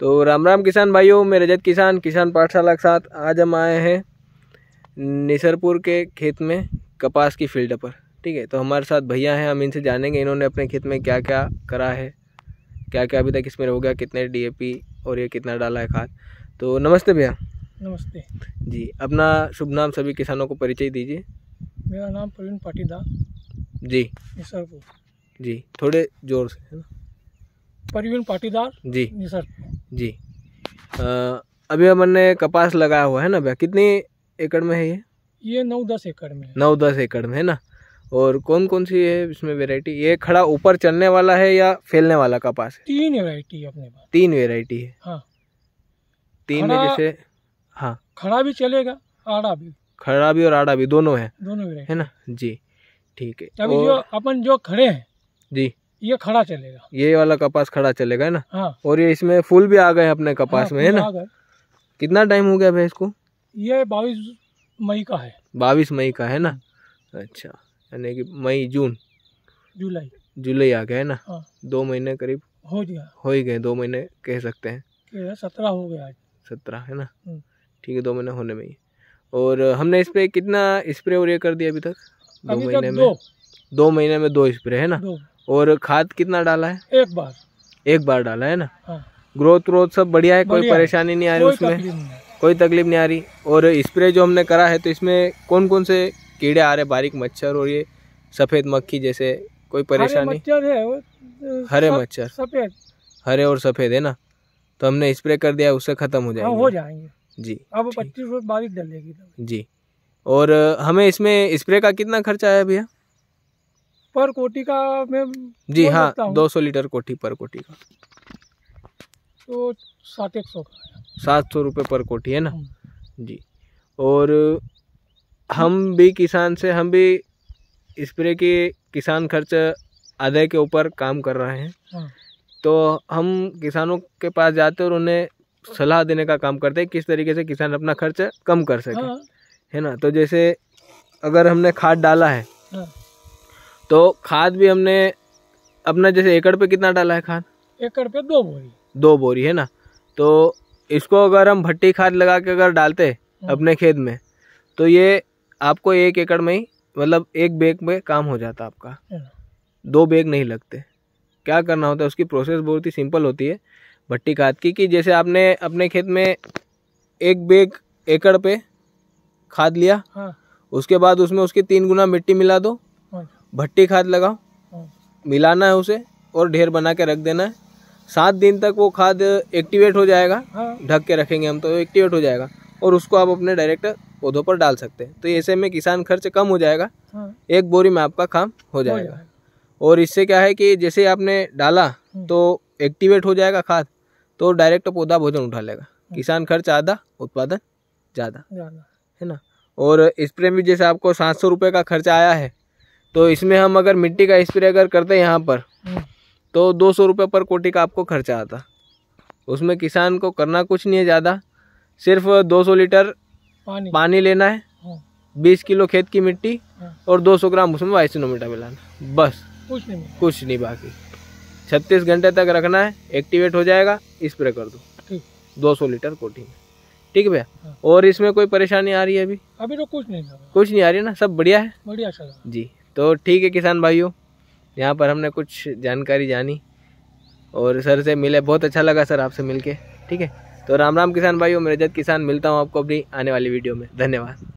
तो राम राम किसान भाइयों मैं रजत किसान किसान पाठशाला के साथ आज हम आए हैं निसरपुर के खेत में कपास की फील्ड पर ठीक है तो हमारे साथ भैया हैं हम इनसे जानेंगे इन्होंने अपने खेत में क्या क्या करा है क्या क्या अभी तक इसमें हो गया कितने डीएपी और ये कितना डाला है खाद तो नमस्ते भैया नमस्ते जी अपना शुभ नाम सभी किसानों को परिचय दीजिए मेरा नाम प्रवीण पाटीदार जी निसरपुर जी थोड़े जोर से है ना प्रवीण पाटीदार जी निसरपुर जी आ, अभी हमने कपास लगाया हुआ है ना भैया कितनी एकड़ में है ये ये नौ दस एकड़ में नौ दस एकड़ में है ना और कौन कौन सी है इसमें वेरायटी ये खड़ा ऊपर चलने वाला है या फैलने वाला कपास है तीन वेरायटी अपने पास तीन वेरायटी है हाँ तीन में जैसे हाँ खड़ा भी चलेगा आड़ा भी खड़ा भी और आड़ा भी दोनों है दोनों है ना जी ठीक है अभी जो अपन जो खड़े हैं जी ये खड़ा चलेगा ये वाला कपास खड़ा चलेगा है ना हाँ और ये इसमें फूल भी आ गए अपने हाँ, कपास हाँ, में है ना कितना टाइम हो गया इसको ये बाईस मई का है बाईस मई का है ना अच्छा यानी कि मई जून जुलाई जुलाई आ गया है ना हाँ। दो महीने करीब हो गया हो ही गए दो महीने कह सकते हैं सत्रह हो गया सत्रह है ना हम्म। ठीक है दो महीने होने में ही और हमने इस पर कितना स्प्रे और ये कर दिया अभी तक दो महीने में दो महीने में दो स्प्रे है ना और खाद कितना डाला है एक बार एक बार डाला है ना हाँ। ग्रोथ व्रोथ सब बढ़िया है कोई परेशानी नहीं आ रही उसमें कोई तकलीफ नहीं आ रही और स्प्रे जो हमने करा है तो इसमें कौन कौन से कीड़े आ रहे बारीक मच्छर और ये सफेद मक्खी जैसे कोई परेशानी हरे मच्छर सफेद हरे और सफेद है ना तो हमने स्प्रे कर दिया उससे खत्म हो हाँ, जाएगा हो जाएंगे जी अब पच्चीस रोज बारिश डलेगी जी और हमें इसमें स्प्रे का कितना खर्चा आया भैया पर कोटी का मैं जी हाँ दो सौ लीटर कोटी पर कोटी का तो सात एक सौ का सात सौ रुपये पर कोटी है ना हम्म। जी और हम भी किसान से हम भी स्प्रे की किसान खर्च आधे के ऊपर काम कर रहे हैं हाँ। तो हम किसानों के पास जाते और उन्हें सलाह देने का काम करते हैं किस तरीके से किसान अपना खर्च कम कर सके हाँ। है ना तो जैसे अगर हमने खाद डाला है हाँ। तो खाद भी हमने अपना जैसे एकड़ पे कितना डाला है खाद एकड़ पे दो बोरी दो बोरी है ना तो इसको अगर हम भट्टी खाद लगा के अगर डालते हम्म। अपने खेत में तो ये आपको एक एकड़ में ही मतलब एक बैग में काम हो जाता आपका हाँ। दो बैग नहीं लगते क्या करना होता है उसकी प्रोसेस बहुत ही सिंपल होती है भट्टी खाद की कि जैसे आपने अपने खेत में एक बैग एकड़ पे खाद लिया हाँ। उसके बाद उसमें उसकी तीन गुना मिट्टी मिला दो भट्टी खाद लगाओ हाँ। मिलाना है उसे और ढेर बना के रख देना है सात दिन तक वो खाद एक्टिवेट हो जाएगा हाँ। ढक के रखेंगे हम तो एक्टिवेट हो जाएगा और उसको आप अपने डायरेक्ट पौधों पर डाल सकते हैं तो ऐसे में किसान खर्च कम हो जाएगा हाँ। एक बोरी में आपका काम हो जाएगा और इससे क्या है कि जैसे आपने डाला तो एक्टिवेट हो जाएगा खाद तो डायरेक्ट पौधा भोजन उठा लेगा किसान खर्च आधा उत्पादन ज़्यादा है ना और स्प्रे में जैसे आपको सात सौ रुपये का खर्चा आया है तो इसमें हम अगर मिट्टी का स्प्रे अगर करते हैं यहाँ पर तो दो सौ रुपये पर कोटी का आपको खर्चा आता उसमें किसान को करना कुछ नहीं है ज़्यादा सिर्फ दो सौ लीटर पानी पानी लेना है हाँ। बीस किलो खेत की मिट्टी हाँ। और दो सौ ग्राम उसमें वाइसिनोमीटर मिलाना बस कुछ नहीं कुछ नहीं बाकी छत्तीस घंटे तक रखना है एक्टिवेट हो जाएगा स्प्रे कर दो दो सौ लीटर कोटी में ठीक है भैया हाँ। और इसमें कोई परेशानी आ रही है अभी अभी तो कुछ नहीं कुछ नहीं आ रही है ना सब बढ़िया है बढ़िया सर जी तो ठीक है किसान भाइयों यहाँ पर हमने कुछ जानकारी जानी और सर से मिले बहुत अच्छा लगा सर आपसे मिलके ठीक है तो राम राम किसान भाइयों मेरे जद किसान मिलता हूँ आपको अपनी आने वाली वीडियो में धन्यवाद